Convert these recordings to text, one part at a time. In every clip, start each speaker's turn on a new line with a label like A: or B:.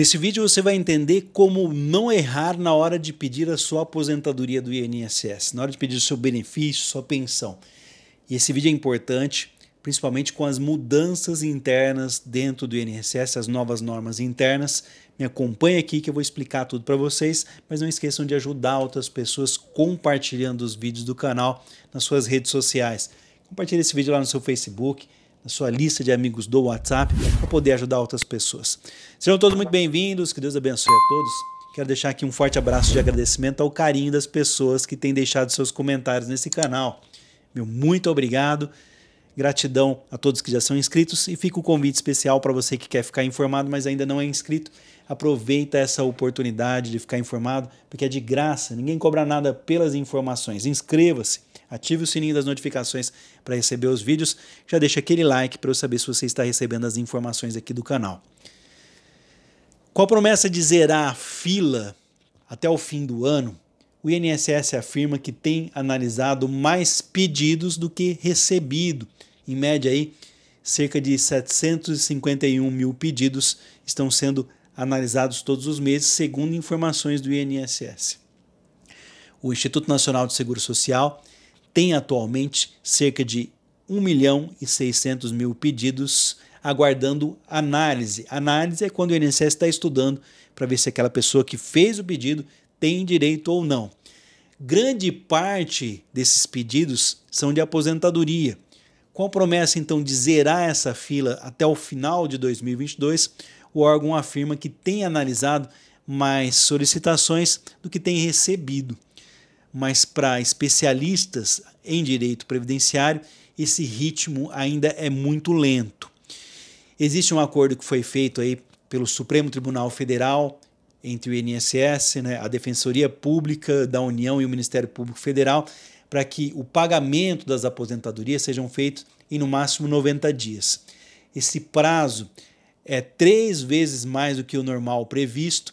A: Nesse vídeo você vai entender como não errar na hora de pedir a sua aposentadoria do INSS, na hora de pedir o seu benefício, sua pensão. E esse vídeo é importante, principalmente com as mudanças internas dentro do INSS, as novas normas internas. Me acompanhe aqui que eu vou explicar tudo para vocês, mas não esqueçam de ajudar outras pessoas compartilhando os vídeos do canal nas suas redes sociais. Compartilhe esse vídeo lá no seu Facebook, na sua lista de amigos do WhatsApp para poder ajudar outras pessoas. Sejam todos muito bem-vindos, que Deus abençoe a todos. Quero deixar aqui um forte abraço de agradecimento ao carinho das pessoas que têm deixado seus comentários nesse canal. Meu muito obrigado. Gratidão a todos que já são inscritos e fica o um convite especial para você que quer ficar informado, mas ainda não é inscrito. Aproveita essa oportunidade de ficar informado, porque é de graça, ninguém cobra nada pelas informações. Inscreva-se ative o sininho das notificações para receber os vídeos. Já deixa aquele like para eu saber se você está recebendo as informações aqui do canal. Com a promessa de zerar a fila até o fim do ano, o INSS afirma que tem analisado mais pedidos do que recebido. Em média, aí, cerca de 751 mil pedidos estão sendo analisados todos os meses, segundo informações do INSS. O Instituto Nacional de Seguro Social tem atualmente cerca de 1 milhão e 600 mil pedidos aguardando análise. Análise é quando o INSS está estudando para ver se aquela pessoa que fez o pedido tem direito ou não. Grande parte desses pedidos são de aposentadoria. Com a promessa então de zerar essa fila até o final de 2022, o órgão afirma que tem analisado mais solicitações do que tem recebido mas para especialistas em direito previdenciário, esse ritmo ainda é muito lento. Existe um acordo que foi feito aí pelo Supremo Tribunal Federal entre o INSS, né, a Defensoria Pública da União e o Ministério Público Federal, para que o pagamento das aposentadorias sejam feitos em no máximo 90 dias. Esse prazo é três vezes mais do que o normal previsto,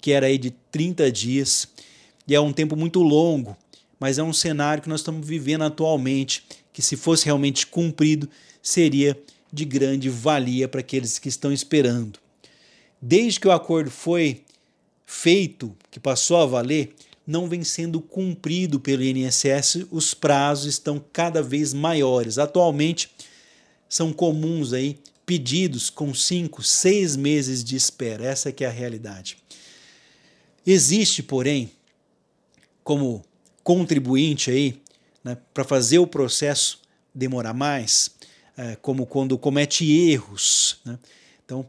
A: que era aí de 30 dias e é um tempo muito longo, mas é um cenário que nós estamos vivendo atualmente, que se fosse realmente cumprido, seria de grande valia para aqueles que estão esperando. Desde que o acordo foi feito, que passou a valer, não vem sendo cumprido pelo INSS, os prazos estão cada vez maiores. Atualmente são comuns aí pedidos com cinco, seis meses de espera. Essa que é a realidade. Existe, porém, como contribuinte aí, né, para fazer o processo demorar mais, é, como quando comete erros. Né? Então,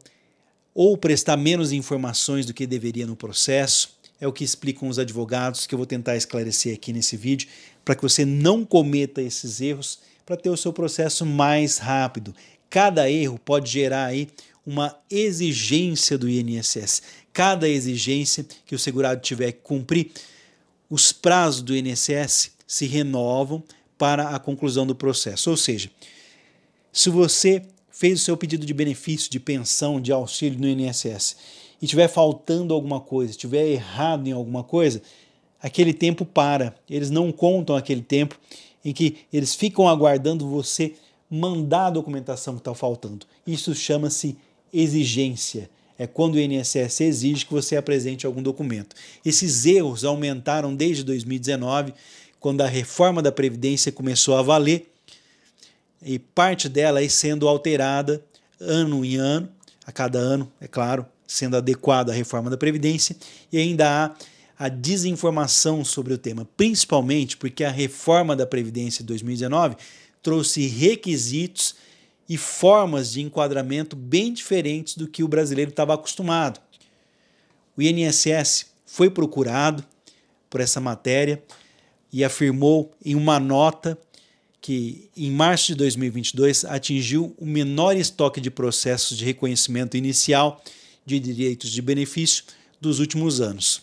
A: ou prestar menos informações do que deveria no processo, é o que explicam os advogados, que eu vou tentar esclarecer aqui nesse vídeo, para que você não cometa esses erros, para ter o seu processo mais rápido. Cada erro pode gerar aí uma exigência do INSS. Cada exigência que o segurado tiver que cumprir os prazos do INSS se renovam para a conclusão do processo. Ou seja, se você fez o seu pedido de benefício, de pensão, de auxílio no INSS e tiver faltando alguma coisa, tiver errado em alguma coisa, aquele tempo para. Eles não contam aquele tempo em que eles ficam aguardando você mandar a documentação que está faltando. Isso chama-se exigência é quando o INSS exige que você apresente algum documento. Esses erros aumentaram desde 2019, quando a reforma da Previdência começou a valer, e parte dela é sendo alterada ano em ano, a cada ano, é claro, sendo adequada à reforma da Previdência, e ainda há a desinformação sobre o tema, principalmente porque a reforma da Previdência de 2019 trouxe requisitos e formas de enquadramento bem diferentes do que o brasileiro estava acostumado. O INSS foi procurado por essa matéria e afirmou em uma nota que em março de 2022 atingiu o menor estoque de processos de reconhecimento inicial de direitos de benefício dos últimos anos.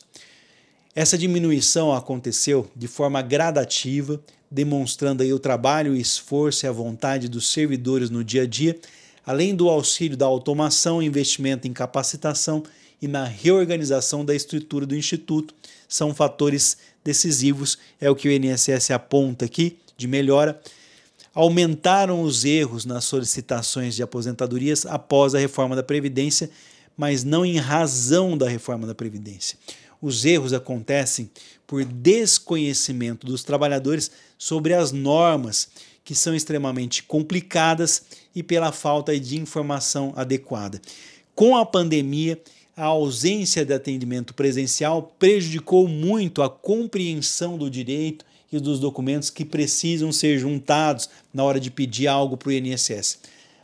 A: Essa diminuição aconteceu de forma gradativa demonstrando aí o trabalho, o esforço e a vontade dos servidores no dia a dia, além do auxílio da automação, investimento em capacitação e na reorganização da estrutura do instituto, são fatores decisivos, é o que o INSS aponta aqui de melhora. Aumentaram os erros nas solicitações de aposentadorias após a reforma da previdência, mas não em razão da reforma da previdência os erros acontecem por desconhecimento dos trabalhadores sobre as normas, que são extremamente complicadas, e pela falta de informação adequada. Com a pandemia, a ausência de atendimento presencial prejudicou muito a compreensão do direito e dos documentos que precisam ser juntados na hora de pedir algo para o INSS.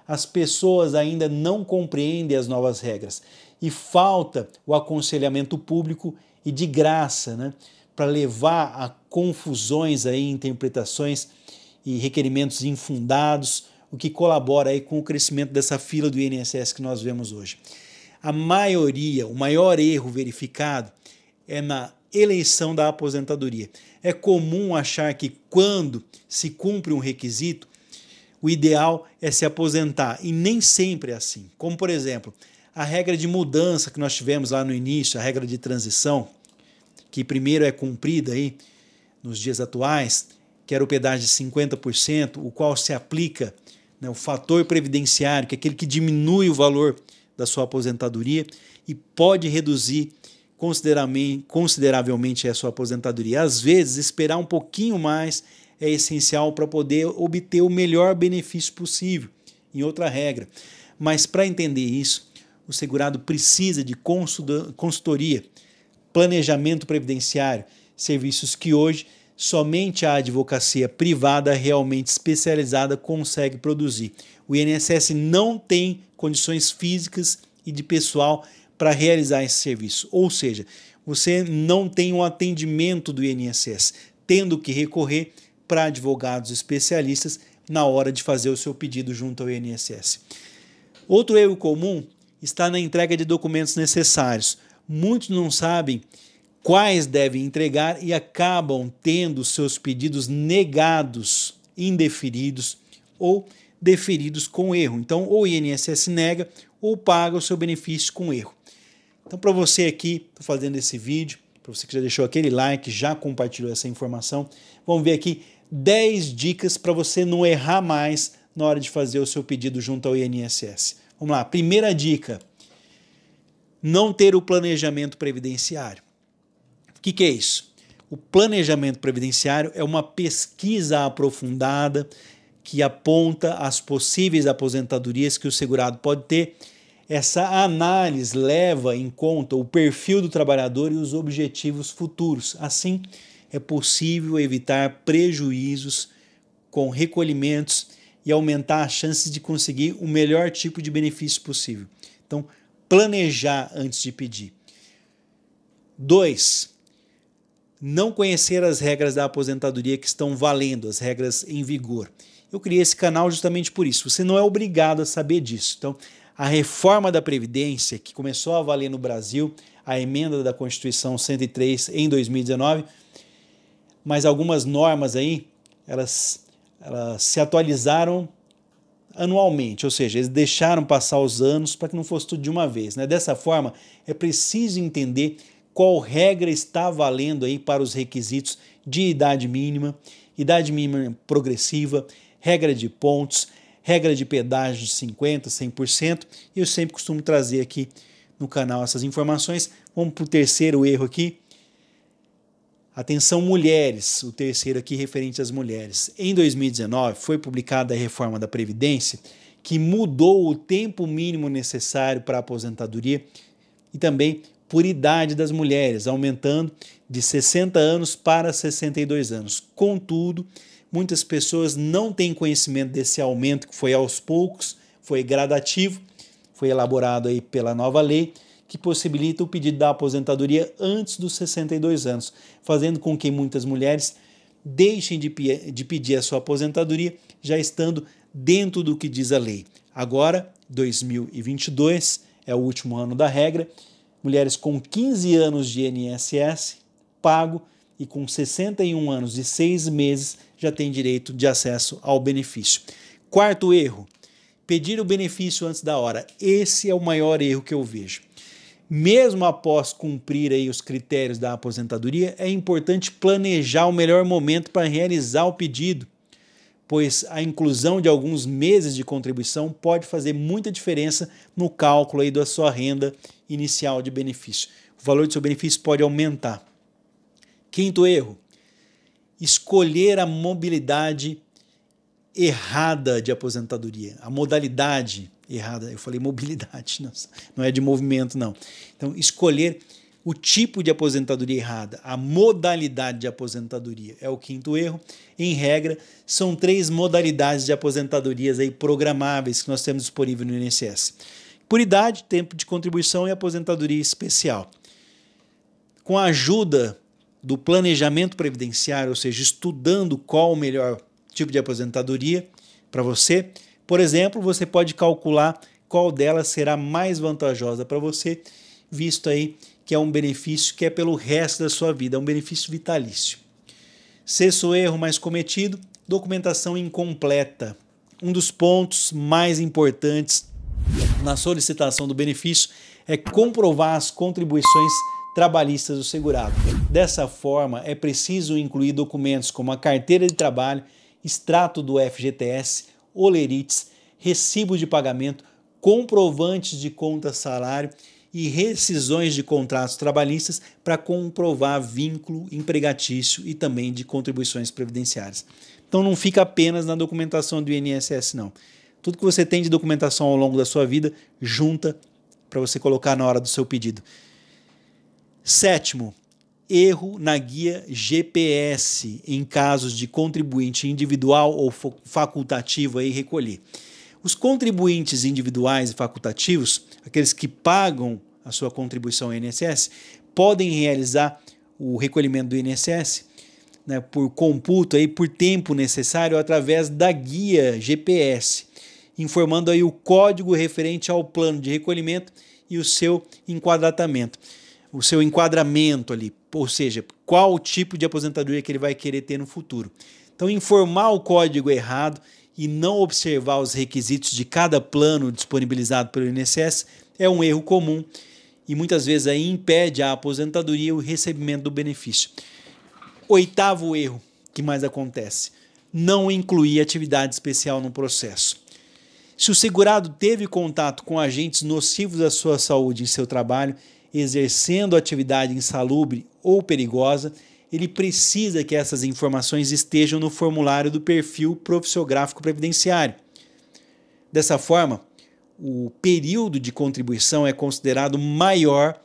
A: As pessoas ainda não compreendem as novas regras e falta o aconselhamento público e de graça, né, para levar a confusões aí, interpretações e requerimentos infundados, o que colabora aí com o crescimento dessa fila do INSS que nós vemos hoje. A maioria, o maior erro verificado é na eleição da aposentadoria. É comum achar que quando se cumpre um requisito, o ideal é se aposentar, e nem sempre é assim. Como, por exemplo, a regra de mudança que nós tivemos lá no início, a regra de transição, que primeiro é cumprida aí nos dias atuais, que era o pedágio de 50%, o qual se aplica né, o fator previdenciário, que é aquele que diminui o valor da sua aposentadoria e pode reduzir consideravelmente a sua aposentadoria. Às vezes, esperar um pouquinho mais é essencial para poder obter o melhor benefício possível, em outra regra. Mas para entender isso, o segurado precisa de consultoria, planejamento previdenciário, serviços que hoje somente a advocacia privada realmente especializada consegue produzir. O INSS não tem condições físicas e de pessoal para realizar esse serviço, ou seja, você não tem um atendimento do INSS, tendo que recorrer para advogados especialistas na hora de fazer o seu pedido junto ao INSS. Outro erro comum está na entrega de documentos necessários. Muitos não sabem quais devem entregar e acabam tendo seus pedidos negados, indeferidos ou deferidos com erro. Então, ou o INSS nega ou paga o seu benefício com erro. Então, para você aqui, estou fazendo esse vídeo, para você que já deixou aquele like, já compartilhou essa informação, vamos ver aqui 10 dicas para você não errar mais na hora de fazer o seu pedido junto ao INSS. Vamos lá, primeira dica: não ter o planejamento previdenciário. O que, que é isso? O planejamento previdenciário é uma pesquisa aprofundada que aponta as possíveis aposentadorias que o segurado pode ter. Essa análise leva em conta o perfil do trabalhador e os objetivos futuros. Assim, é possível evitar prejuízos com recolhimentos e aumentar as chances de conseguir o melhor tipo de benefício possível. Então, planejar antes de pedir. 2. Não conhecer as regras da aposentadoria que estão valendo, as regras em vigor. Eu criei esse canal justamente por isso. Você não é obrigado a saber disso. Então, a reforma da Previdência, que começou a valer no Brasil, a emenda da Constituição 103 em 2019, mas algumas normas aí, elas elas se atualizaram anualmente, ou seja, eles deixaram passar os anos para que não fosse tudo de uma vez. Né? Dessa forma, é preciso entender qual regra está valendo aí para os requisitos de idade mínima, idade mínima progressiva, regra de pontos, regra de pedágio de 50%, 100%, e eu sempre costumo trazer aqui no canal essas informações. Vamos para o terceiro erro aqui, Atenção mulheres, o terceiro aqui referente às mulheres. Em 2019 foi publicada a reforma da Previdência que mudou o tempo mínimo necessário para a aposentadoria e também por idade das mulheres, aumentando de 60 anos para 62 anos. Contudo, muitas pessoas não têm conhecimento desse aumento que foi aos poucos, foi gradativo, foi elaborado aí pela nova lei que possibilita o pedido da aposentadoria antes dos 62 anos, fazendo com que muitas mulheres deixem de, de pedir a sua aposentadoria já estando dentro do que diz a lei. Agora, 2022 é o último ano da regra. Mulheres com 15 anos de INSS pago e com 61 anos e 6 meses já têm direito de acesso ao benefício. Quarto erro: pedir o benefício antes da hora. Esse é o maior erro que eu vejo mesmo após cumprir aí os critérios da aposentadoria, é importante planejar o melhor momento para realizar o pedido, pois a inclusão de alguns meses de contribuição pode fazer muita diferença no cálculo aí da sua renda inicial de benefício. O valor do seu benefício pode aumentar. Quinto erro: escolher a mobilidade errada de aposentadoria, a modalidade errada, eu falei mobilidade, não, não é de movimento, não. Então, escolher o tipo de aposentadoria errada, a modalidade de aposentadoria é o quinto erro. Em regra, são três modalidades de aposentadorias aí programáveis que nós temos disponível no INSS. Por idade, tempo de contribuição e aposentadoria especial. Com a ajuda do planejamento previdenciário, ou seja, estudando qual o melhor tipo de aposentadoria para você, por exemplo, você pode calcular qual delas será mais vantajosa para você, visto aí que é um benefício que é pelo resto da sua vida, é um benefício vitalício. Sexto erro mais cometido, documentação incompleta. Um dos pontos mais importantes na solicitação do benefício é comprovar as contribuições trabalhistas do segurado. Dessa forma, é preciso incluir documentos como a carteira de trabalho, extrato do FGTS, olerites, recibo de pagamento, comprovantes de conta salário e rescisões de contratos trabalhistas para comprovar vínculo empregatício e também de contribuições previdenciárias. Então não fica apenas na documentação do INSS não. Tudo que você tem de documentação ao longo da sua vida, junta para você colocar na hora do seu pedido. Sétimo, erro na guia GPS em casos de contribuinte individual ou facultativo aí recolher. Os contribuintes individuais e facultativos, aqueles que pagam a sua contribuição ao INSS, podem realizar o recolhimento do INSS né, por computo aí por tempo necessário através da guia GPS, informando aí o código referente ao plano de recolhimento e o seu enquadramento, o seu enquadramento ali ou seja, qual tipo de aposentadoria que ele vai querer ter no futuro. Então, informar o código errado e não observar os requisitos de cada plano disponibilizado pelo INSS é um erro comum e muitas vezes aí impede a aposentadoria e o recebimento do benefício. Oitavo erro que mais acontece: não incluir atividade especial no processo. Se o segurado teve contato com agentes nocivos à sua saúde em seu trabalho, exercendo atividade insalubre ou perigosa, ele precisa que essas informações estejam no formulário do perfil profissiográfico previdenciário. Dessa forma, o período de contribuição é considerado maior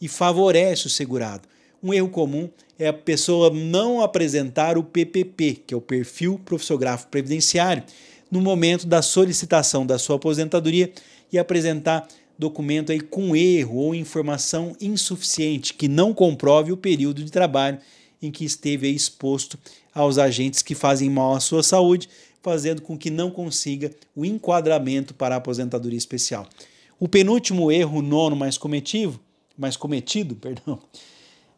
A: e favorece o segurado. Um erro comum é a pessoa não apresentar o PPP, que é o perfil profissiográfico previdenciário, no momento da solicitação da sua aposentadoria e apresentar documento aí com erro ou informação insuficiente que não comprove o período de trabalho em que esteve exposto aos agentes que fazem mal à sua saúde, fazendo com que não consiga o enquadramento para a aposentadoria especial. O penúltimo erro, nono mais cometido, mais cometido, perdão,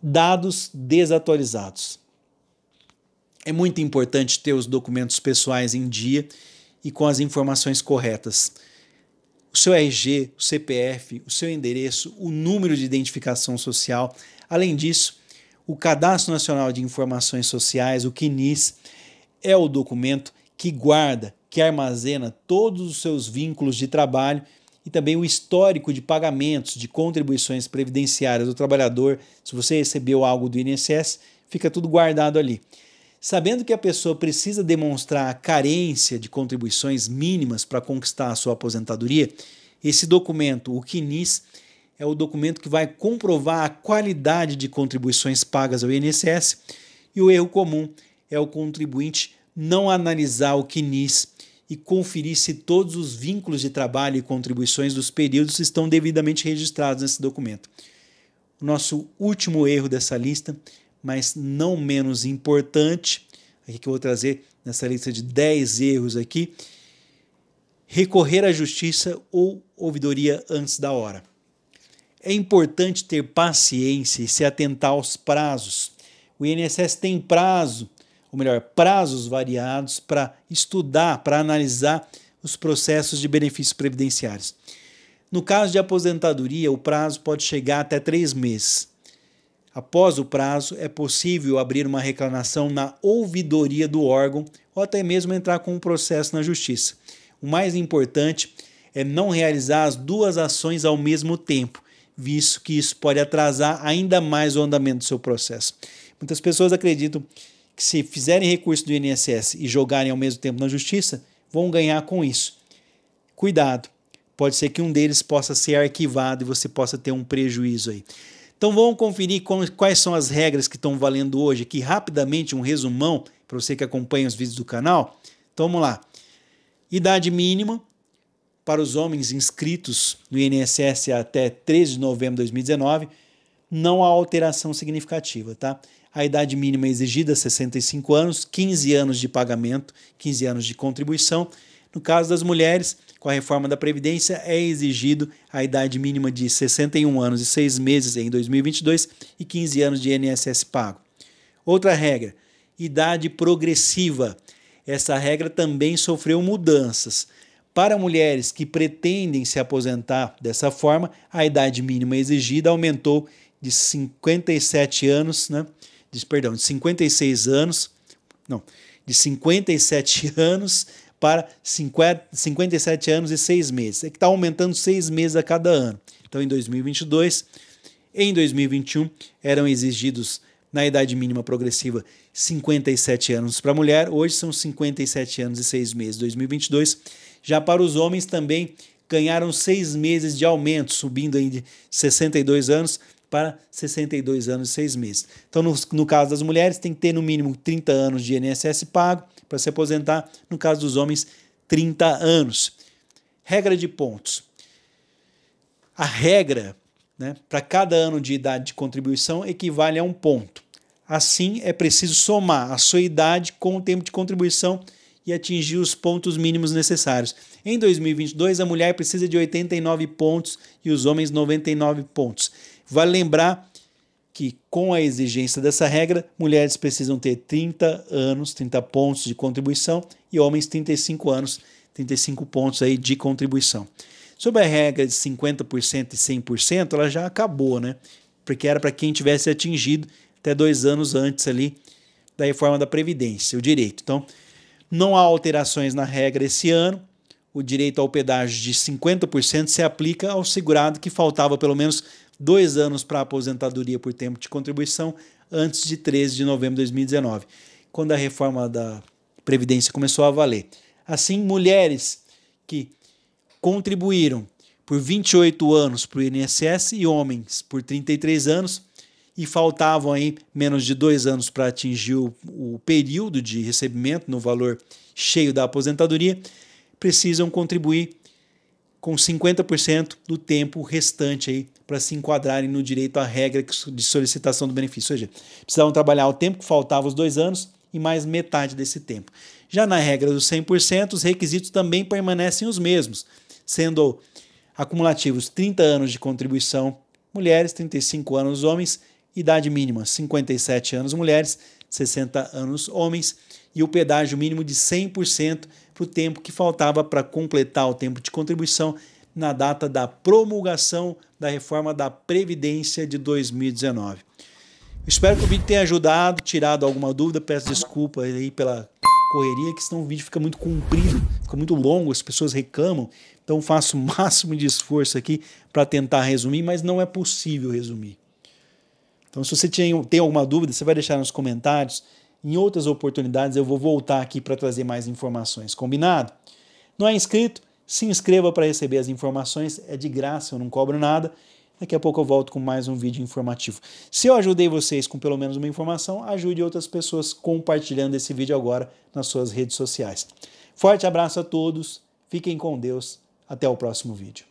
A: dados desatualizados. É muito importante ter os documentos pessoais em dia e com as informações corretas o seu RG, o CPF, o seu endereço, o número de identificação social. Além disso, o Cadastro Nacional de Informações Sociais, o CNIS, é o documento que guarda, que armazena todos os seus vínculos de trabalho e também o histórico de pagamentos de contribuições previdenciárias do trabalhador. Se você recebeu algo do INSS, fica tudo guardado ali. Sabendo que a pessoa precisa demonstrar a carência de contribuições mínimas para conquistar a sua aposentadoria, esse documento, o CNIS, é o documento que vai comprovar a qualidade de contribuições pagas ao INSS e o erro comum é o contribuinte não analisar o CNIS e conferir se todos os vínculos de trabalho e contribuições dos períodos estão devidamente registrados nesse documento. O nosso último erro dessa lista mas não menos importante, aqui que eu vou trazer nessa lista de 10 erros aqui, recorrer à justiça ou ouvidoria antes da hora. É importante ter paciência e se atentar aos prazos. O INSS tem prazo, ou melhor, prazos variados para estudar, para analisar os processos de benefícios previdenciários. No caso de aposentadoria, o prazo pode chegar até três meses. Após o prazo, é possível abrir uma reclamação na ouvidoria do órgão ou até mesmo entrar com um processo na justiça. O mais importante é não realizar as duas ações ao mesmo tempo, visto que isso pode atrasar ainda mais o andamento do seu processo. Muitas pessoas acreditam que se fizerem recurso do INSS e jogarem ao mesmo tempo na justiça, vão ganhar com isso. Cuidado, pode ser que um deles possa ser arquivado e você possa ter um prejuízo aí. Então vamos conferir quais são as regras que estão valendo hoje aqui, rapidamente um resumão para você que acompanha os vídeos do canal. Então vamos lá. Idade mínima para os homens inscritos no INSS até 13 de novembro de 2019, não há alteração significativa, tá? A idade mínima exigida 65 anos, 15 anos de pagamento, 15 anos de contribuição. No caso das mulheres, com a reforma da Previdência, é exigido a idade mínima de 61 anos e 6 meses em 2022 e 15 anos de INSS pago. Outra regra, idade progressiva. Essa regra também sofreu mudanças. Para mulheres que pretendem se aposentar dessa forma, a idade mínima exigida aumentou de 57 anos, né? De, perdão, de 56 anos, não, de 57 anos para 50, 57 anos e 6 meses. É que está aumentando 6 meses a cada ano. Então, em 2022, em 2021, eram exigidos na idade mínima progressiva 57 anos para a mulher, hoje são 57 anos e 6 meses, 2022. Já para os homens também ganharam 6 meses de aumento, subindo aí de 62 anos para 62 anos e 6 meses. Então, no, no caso das mulheres, tem que ter no mínimo 30 anos de INSS pago, para se aposentar, no caso dos homens, 30 anos. Regra de pontos. A regra né, para cada ano de idade de contribuição equivale a um ponto. Assim, é preciso somar a sua idade com o tempo de contribuição e atingir os pontos mínimos necessários. Em 2022, a mulher precisa de 89 pontos e os homens 99 pontos. Vale lembrar que, com a exigência dessa regra, mulheres precisam ter 30 anos, 30 pontos de contribuição e homens 35 anos, 35 pontos aí de contribuição. Sobre a regra de 50% e 100%, ela já acabou, né? Porque era para quem tivesse atingido até dois anos antes ali da reforma da Previdência, o direito. Então, não há alterações na regra esse ano. O direito ao pedágio de 50% se aplica ao segurado que faltava pelo menos dois anos para aposentadoria por tempo de contribuição antes de 13 de novembro de 2019, quando a reforma da Previdência começou a valer. Assim, mulheres que contribuíram por 28 anos para o INSS e homens por 33 anos e faltavam aí menos de dois anos para atingir o, o, período de recebimento no valor cheio da aposentadoria, precisam contribuir com 50% do tempo restante aí para se enquadrarem no direito à regra de solicitação do benefício. Ou seja, precisavam trabalhar o tempo que faltava os dois anos e mais metade desse tempo. Já na regra dos 100%, os requisitos também permanecem os mesmos, sendo acumulativos 30 anos de contribuição mulheres, 35 anos homens, idade mínima 57 anos mulheres, 60 anos homens e o pedágio mínimo de 100% para o tempo que faltava para completar o tempo de contribuição na data da promulgação da reforma da Previdência de 2019. Espero que o vídeo tenha ajudado, tirado alguma dúvida. Peço desculpa aí pela correria, que senão o vídeo fica muito comprido, fica muito longo, as pessoas reclamam. Então faço o máximo de esforço aqui para tentar resumir, mas não é possível resumir. Então, se você tem, tem alguma dúvida, você vai deixar nos comentários. Em outras oportunidades, eu vou voltar aqui para trazer mais informações. Combinado? Não é inscrito? Se inscreva para receber as informações, é de graça, eu não cobro nada. Daqui a pouco eu volto com mais um vídeo informativo. Se eu ajudei vocês com pelo menos uma informação, ajude outras pessoas compartilhando esse vídeo agora nas suas redes sociais. Forte abraço a todos, fiquem com Deus, até o próximo vídeo.